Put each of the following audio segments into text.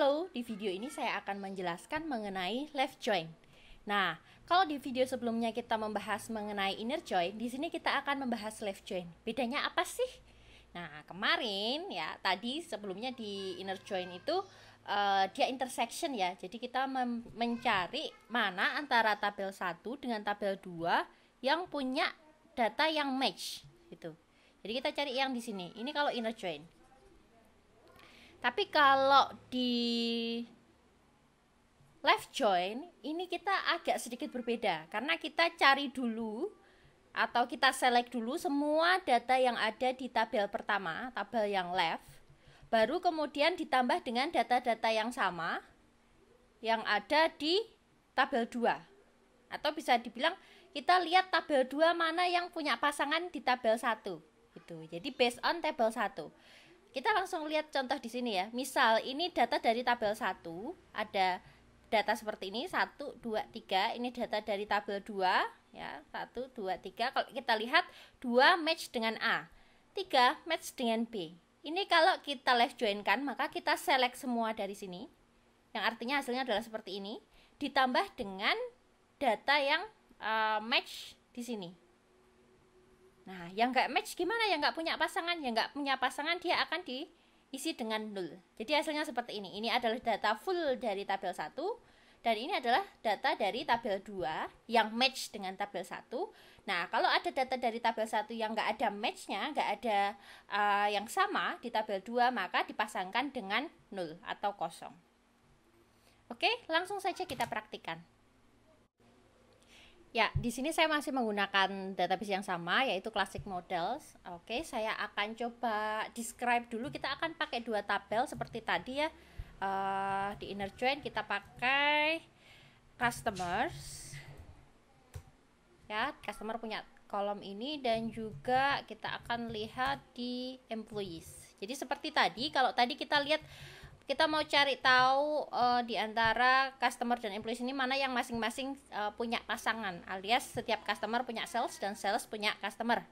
Halo, di video ini saya akan menjelaskan mengenai left join. Nah, kalau di video sebelumnya kita membahas mengenai inner join, di sini kita akan membahas left join. Bedanya apa sih? Nah, kemarin ya tadi sebelumnya di inner join itu uh, dia intersection ya. Jadi kita mencari mana antara tabel 1 dengan tabel 2 yang punya data yang match gitu. Jadi kita cari yang di sini. Ini kalau inner join. Tapi kalau di left join ini kita agak sedikit berbeda karena kita cari dulu atau kita select dulu semua data yang ada di tabel pertama, tabel yang left. Baru kemudian ditambah dengan data-data yang sama yang ada di tabel 2. Atau bisa dibilang kita lihat tabel 2 mana yang punya pasangan di tabel 1 gitu. Jadi based on tabel 1. Kita langsung lihat contoh di sini ya. Misal ini data dari tabel 1, ada data seperti ini 1 2 3, ini data dari tabel 2 ya. 1 2 3. Kalau kita lihat 2 match dengan A, 3 match dengan B. Ini kalau kita left join kan, maka kita select semua dari sini. Yang artinya hasilnya adalah seperti ini ditambah dengan data yang uh, match di sini Nah, yang nggak match gimana? Yang nggak punya pasangan, yang nggak punya pasangan dia akan diisi dengan nol. Jadi hasilnya seperti ini. Ini adalah data full dari tabel 1 dan ini adalah data dari tabel 2 yang match dengan tabel 1. Nah, kalau ada data dari tabel 1 yang nggak ada matchnya, nggak ada uh, yang sama di tabel 2, maka dipasangkan dengan nol atau kosong. Oke, langsung saja kita praktikan. Ya, di sini saya masih menggunakan database yang sama yaitu Classic Models. Oke, saya akan coba describe dulu. Kita akan pakai dua tabel seperti tadi ya. Uh, di inner join kita pakai customers. Ya, customer punya kolom ini dan juga kita akan lihat di employees. Jadi seperti tadi, kalau tadi kita lihat kita mau cari tahu uh, di antara customer dan employees ini mana yang masing-masing uh, punya pasangan alias setiap customer punya sales dan sales punya customer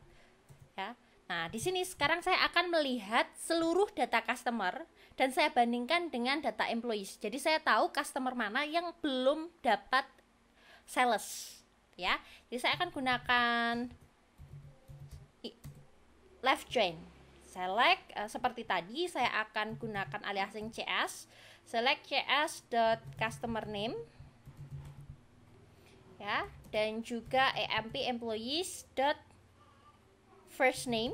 ya nah di sini sekarang saya akan melihat seluruh data customer dan saya bandingkan dengan data employees jadi saya tahu customer mana yang belum dapat sales ya jadi saya akan gunakan left join select uh, seperti tadi saya akan gunakan aliasing cs select cs dot customer name ya dan juga emp employees dot first name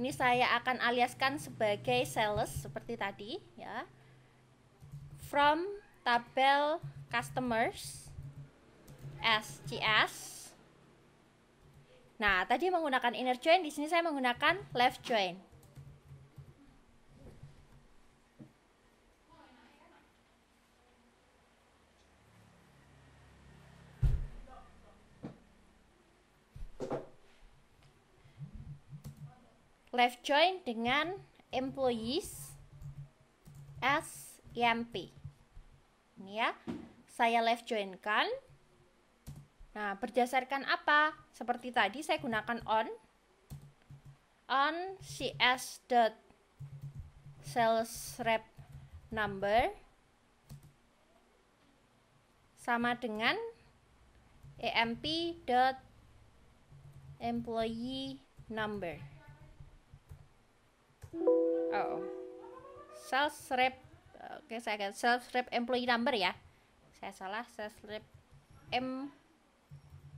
ini saya akan aliaskan sebagai sales seperti tadi ya from tabel customers SCS Nah, tadi menggunakan inner join, di sini saya menggunakan left join. Left join dengan employees SMP. E Ini ya, saya left join kan. Nah, berdasarkan apa? Seperti tadi saya gunakan on on cs dot sales rep number sama dengan emp dot employee number. Oh, sales rep. Oke, okay, saya akan sales rep employee number ya. Saya salah sales rep m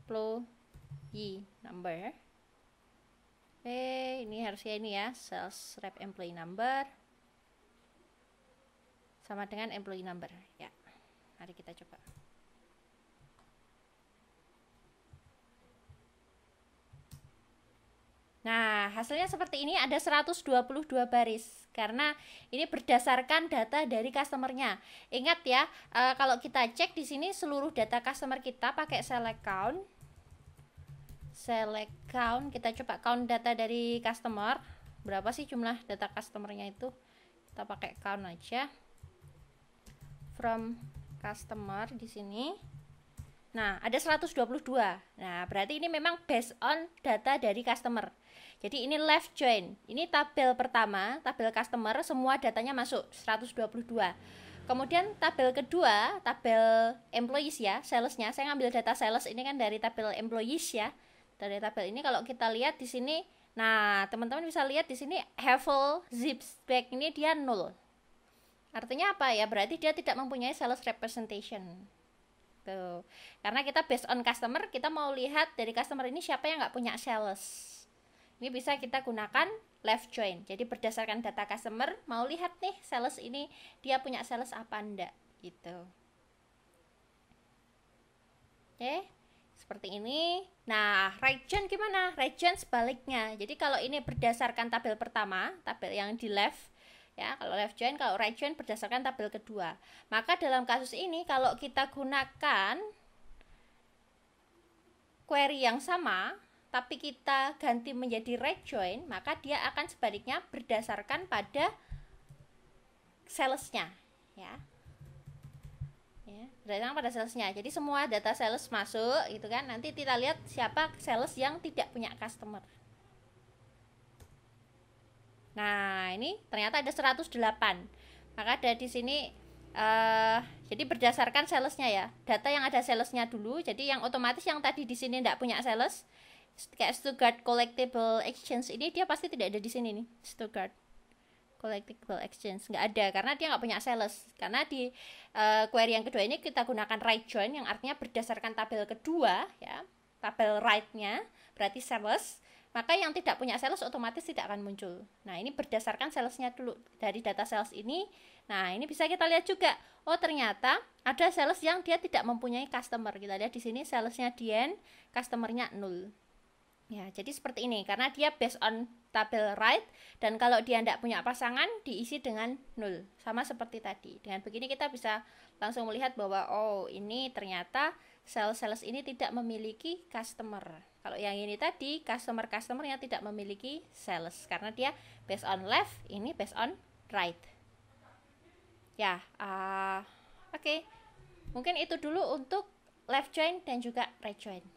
employee number eh ini harusnya ini ya sales rep employee number sama dengan employee number ya mari kita coba Nah, hasilnya seperti ini ada 122 baris karena ini berdasarkan data dari customernya. Ingat ya, e, kalau kita cek di sini seluruh data customer kita pakai select count. Select count, kita coba count data dari customer. Berapa sih jumlah data customernya itu? Kita pakai count aja. From customer di sini. Nah, ada 122. Nah, berarti ini memang based on data dari customer. Jadi ini left join. Ini tabel pertama, tabel customer semua datanya masuk 122. Kemudian tabel kedua, tabel employees ya, salesnya. Saya ngambil data sales ini kan dari tabel employees ya. Dari tabel ini kalau kita lihat di sini, nah teman-teman bisa lihat di sini Havel Back ini dia nol. Artinya apa ya? Berarti dia tidak mempunyai sales representation Tuh. Karena kita based on customer, kita mau lihat dari customer ini siapa yang nggak punya sales. Ini bisa kita gunakan left join. Jadi berdasarkan data customer, mau lihat nih sales ini dia punya sales apa ndak gitu. Oke, seperti ini. Nah, right join gimana? Right join sebaliknya. Jadi kalau ini berdasarkan tabel pertama, tabel yang di left ya kalau left join kalau right join berdasarkan tabel kedua maka dalam kasus ini kalau kita gunakan query yang sama tapi kita ganti menjadi right join, maka dia akan sebaliknya berdasarkan pada salesnya, ya. Ya, berdasarkan pada salesnya. Jadi semua data sales masuk, gitu kan? Nanti kita lihat siapa sales yang tidak punya customer. Nah, ini ternyata ada 108. Maka ada di sini uh, jadi berdasarkan salesnya ya. Data yang ada salesnya dulu. Jadi yang otomatis yang tadi di sini tidak punya sales, kayak Stuttgart Collectible Exchange ini dia pasti tidak ada di sini nih Stuttgart Collectible Exchange nggak ada karena dia nggak punya sales karena di uh, query yang kedua ini kita gunakan right join yang artinya berdasarkan tabel kedua ya tabel right-nya berarti sales maka yang tidak punya sales otomatis tidak akan muncul nah ini berdasarkan salesnya dulu dari data sales ini nah ini bisa kita lihat juga oh ternyata ada sales yang dia tidak mempunyai customer kita lihat di sini salesnya Dian customernya nol Ya, jadi seperti ini karena dia based on tabel right dan kalau dia tidak punya pasangan diisi dengan nol sama seperti tadi. Dengan begini kita bisa langsung melihat bahwa oh ini ternyata sales-sales ini tidak memiliki customer. Kalau yang ini tadi customer-customer yang tidak memiliki sales karena dia based on left, ini based on right. Ya, uh, oke. Okay. Mungkin itu dulu untuk left join dan juga right join.